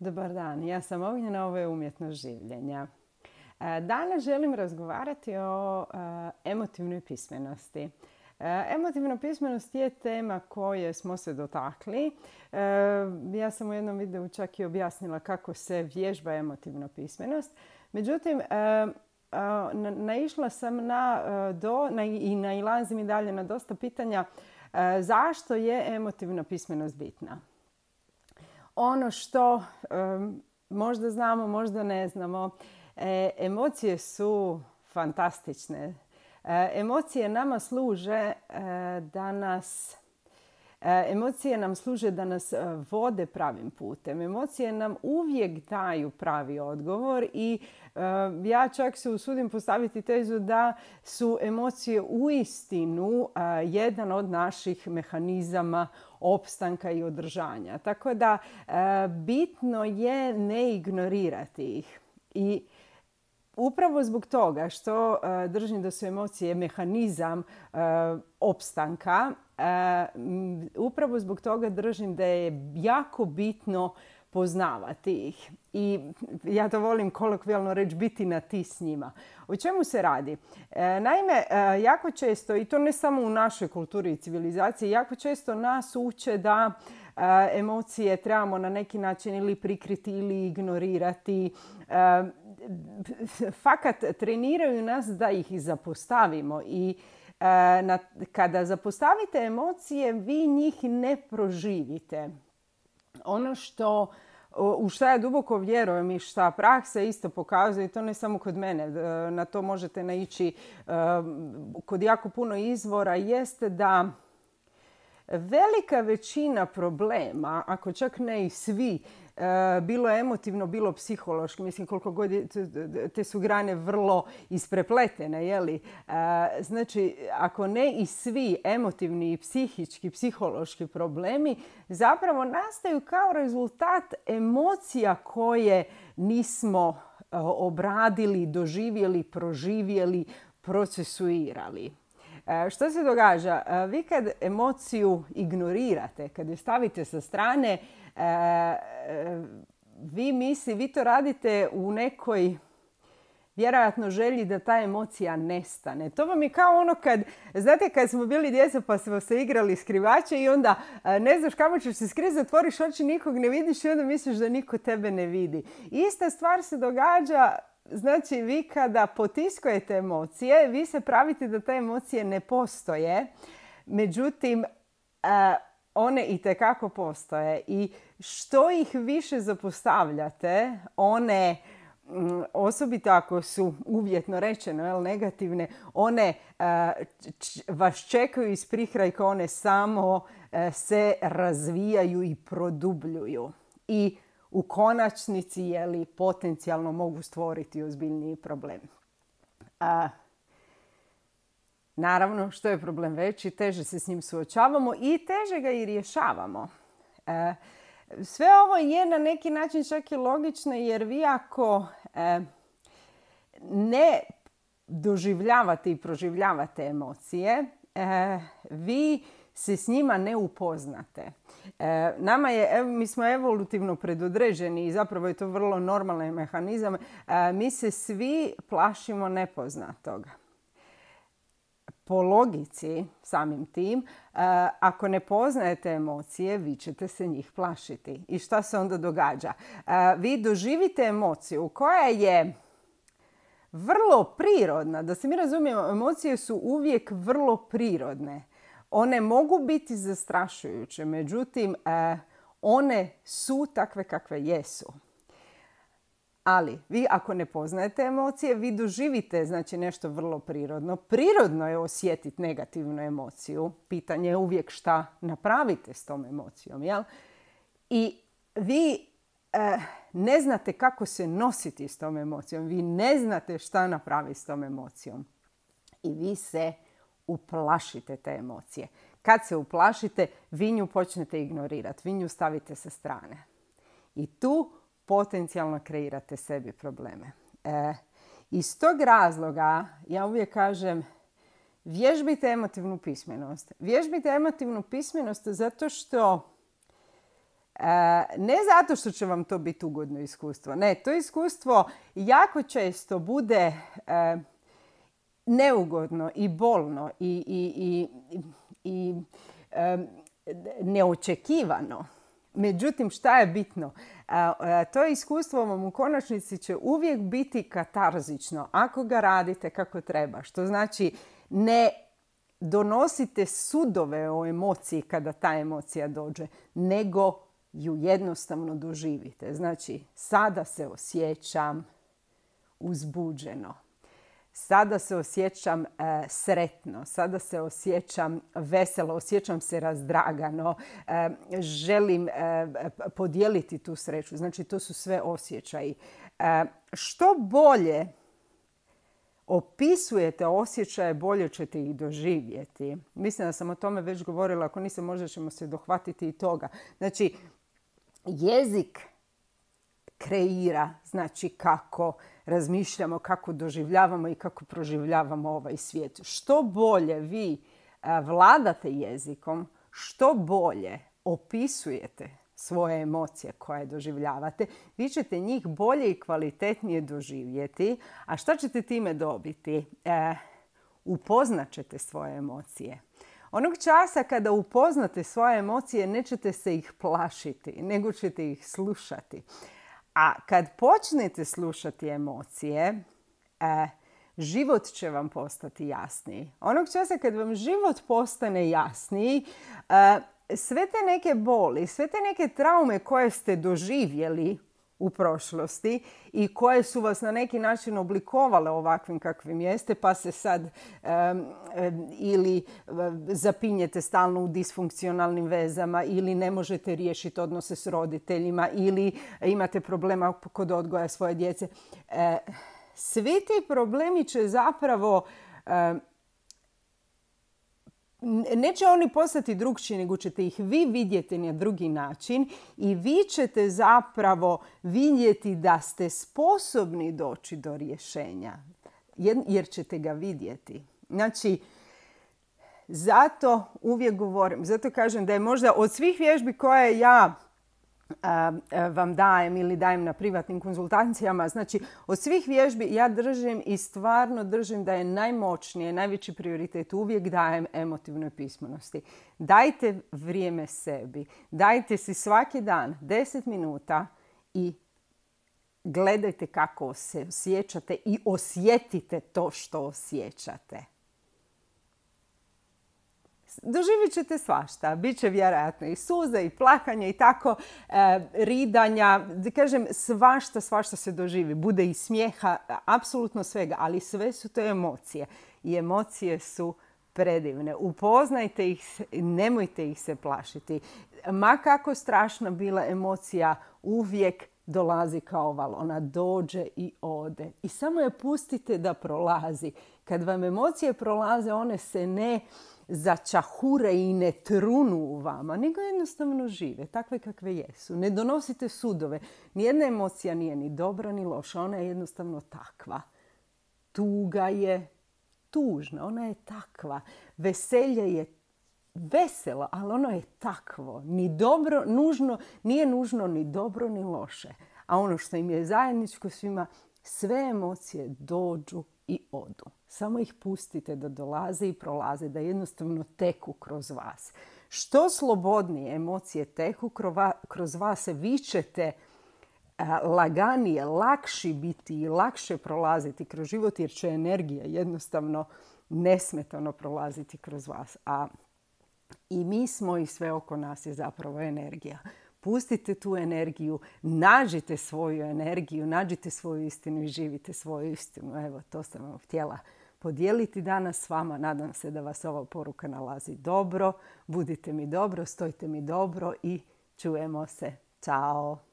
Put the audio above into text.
Dobar dan, ja sam Ognjena, ovo je umjetnost življenja. E, danas želim razgovarati o e, emotivnoj pismenosti. E, emotivna pismenost je tema koje smo se dotakli. Ja sam u jednom videu čak i objasnila kako se vježba emotivna pismenost. Međutim, naišla sam na do, i nailazim i dalje na dosta pitanja zašto je emotivna pismenost bitna ono što možda znamo, možda ne znamo. E, emocije su fantastične. E, emocije nama služe e, da nas E, emocije nam služe da nas e, vode pravim putem. Emocije nam uvijek daju pravi odgovor i e, ja čak se usudim postaviti tezu da su emocije u istinu jedan od naših mehanizama opstanka i održanja. Tako da bitno je ne ignorirati ih. I upravo zbog toga što držim da su emocije mehanizam opstanka, upravo zbog toga držim da je jako bitno poznavati ih. I ja to volim kolokvijalno reći biti na ti s njima. O čemu se radi? E, naime, e, jako često, i to ne samo u našoj kulturi i civilizaciji, jako često nas uče da e, emocije trebamo na neki način ili prikriti ili ignorirati. Fakat treniraju nas da ih zapostavimo i E, kada zapostavite emocije, vi njih ne proživite. Ono što u što ja duboko vjerujem i šta praksa isto pokazuje, i to ne samo kod mene, e, na to možete naići e, kod jako puno izvora, jeste da Velika većina problema, ako čak ne i svi, eh, bilo emotivno, bilo psihološki. Mislim, koliko god te su grane vrlo isprepletene, jeli? Eh, znači, ako ne i svi emotivni i psihički, psihološki problemi zapravo nastaju kao rezultat emocija koje nismo eh, obradili, doživjeli, proživjeli, procesuirali. E, što se događa? E, vi kad emociju ignorirate, kad ju stavite sa strane, e, vi misli, vi to radite u nekoj vjerojatno želji da ta emocija nestane. To vam je kao ono kad, znate kad smo bili djeca pa smo se igrali skrivače i onda ne znaš kako ćeš se skriti, zatvoriš oči, nikog ne vidiš i onda misliš da niko tebe ne vidi. Ista stvar se događa Znači, vi kada potiskujete emocije, vi se pravite da te emocije ne postoje. Međutim, e, one i tekako postoje. I što ih više zapostavljate, one mm, osobito ako su uvjetno rečeno negativne, one e, vas čekaju iz prihrajka, one samo e, se razvijaju i produbljuju. I u konačnici je potencijalno mogu stvoriti ozbiljniji problem. A, naravno, što je problem veći, teže se s njim suočavamo i teže ga i rješavamo. E, sve ovo je na neki način čak i logično jer vi ako e, ne doživljavate i proživljavate emocije, e, vi se s njima ne upoznate. E, nama je, mi smo evolutivno predodređeni i zapravo je to vrlo normalan mehanizam. E, mi se svi plašimo nepoznatoga. Po logici, samim tim, e, ako ne poznajete emocije, vi ćete se njih plašiti. I šta se onda događa? Vi doživite emociju koja je vrlo prirodna. Da se mi razumijemo, emocije su uvijek vrlo prirodne. One mogu biti zastrašujuće, međutim, e, one su takve kakve jesu. Ali vi ako ne poznajete emocije, vi doživite znači, nešto vrlo prirodno. Prirodno je osjetiti negativnu emociju. Pitanje je uvijek šta napravite s tom emocijom. Jel? I vi e, ne znate kako se nositi s tom emocijom. Vi ne znate šta napraviti s tom emocijom. I vi se uplašite te emocije. Kad se uplašite, vi nju počnete ignorirati, vi nju stavite sa strane. I tu potencijalno kreirate sebi probleme. E, iz tog razloga ja uvijek kažem vježbite emotivnu pismenost. Vježbite emotivnu pismenost zato što e, ne zato što će vam to biti ugodno iskustvo. Ne, to iskustvo jako često bude e, neugodno i bolno i, i, i, i neočekivano. Međutim, šta je bitno? to iskustvo vam u konačnici će uvijek biti katarzično ako ga radite kako treba. Što znači ne donosite sudove o emociji kada ta emocija dođe, nego ju jednostavno doživite. Znači, sada se osjećam uzbuđeno. Sada se osjećam e, sretno, sada se osjećam veselo, osjećam se razdragano, e, želim e, podijeliti tu sreću. Znači, to su sve osjećaji. Što bolje opisujete osjećaje, bolje ćete ih doživjeti. Mislim da sam o tome već govorila, ako nisam možda ćemo se dohvatiti i toga. Znači, jezik kreira, znači kako razmišljamo, kako doživljavamo i kako proživljavamo ovaj svijet. Što bolje vi e, vladate jezikom, što bolje opisujete svoje emocije koje doživljavate, vi ćete njih bolje i kvalitetnije doživjeti. A što ćete time dobiti? E, upoznat ćete svoje emocije. Onog časa kada upoznate svoje emocije, nećete se ih plašiti, nego ćete ih slušati. A kad počnete slušati emocije, e, život će vam postati jasniji. Onog časa kad vam život postane jasniji, e, sve te neke boli, sve te neke traume koje ste doživjeli u prošlosti i koje su vas na neki način oblikovale ovakvim kakvim jeste pa se sad ili zapinjete stalno u disfunkcionalnim vezama ili ne možete riješiti odnose s roditeljima ili imate problema kod odgoja svoje djece. E, svi ti problemi će zapravo Neće oni postati drugčiji, nego ćete ih vi vidjeti na drugi način i vi ćete zapravo vidjeti da ste sposobni doći do rješenja, jer ćete ga vidjeti. Znači, zato uvijek govorim, zato kažem da je možda od svih vježbi koje ja vam dajem ili dajem na privatnim konzultacijama. Znači, od svih vježbi ja držim i stvarno držim da je najmoćnije, najveći prioritet uvijek dajem emotivnoj pismenosti. Dajte vrijeme sebi. Dajte si svaki dan 10 minuta i gledajte kako se osjećate i osjetite to što osjećate doživit ćete svašta. Biće vjerojatno i suze i plakanje i tako e, ridanja. kažem, svašta, svašta se doživi. Bude i smijeha, apsolutno svega, ali sve su to emocije. I emocije su predivne. Upoznajte ih, nemojte ih se plašiti. Ma kako strašna bila emocija, uvijek dolazi kao val. Ona dođe i ode. I samo je pustite da prolazi. Kad vam emocije prolaze, one se ne začahure i ne trunu u vama, nego jednostavno žive, takve kakve jesu. Ne donosite sudove. Nijedna emocija nije ni dobra ni loša, ona je jednostavno takva. Tuga je tužna, ona je takva. Veselje je veselo, ali ono je takvo. Ni dobro, nužno, nije nužno ni dobro ni loše. A ono što im je zajedničko svima, sve emocije dođu i odu. Samo ih pustite da dolaze i prolaze, da jednostavno teku kroz vas. Što slobodnije emocije teku kroz vas, vi ćete e, laganije, lakši biti i lakše prolaziti kroz život jer će energija jednostavno nesmetano prolaziti kroz vas. A i mi smo i sve oko nas je zapravo energija. Pustite tu energiju, nađite svoju energiju, nađite svoju istinu i živite svoju istinu. Evo, to sam vam htjela podijeliti danas s vama. Nadam se da vas ova poruka nalazi dobro. Budite mi dobro, stojite mi dobro i čujemo se. Ćao!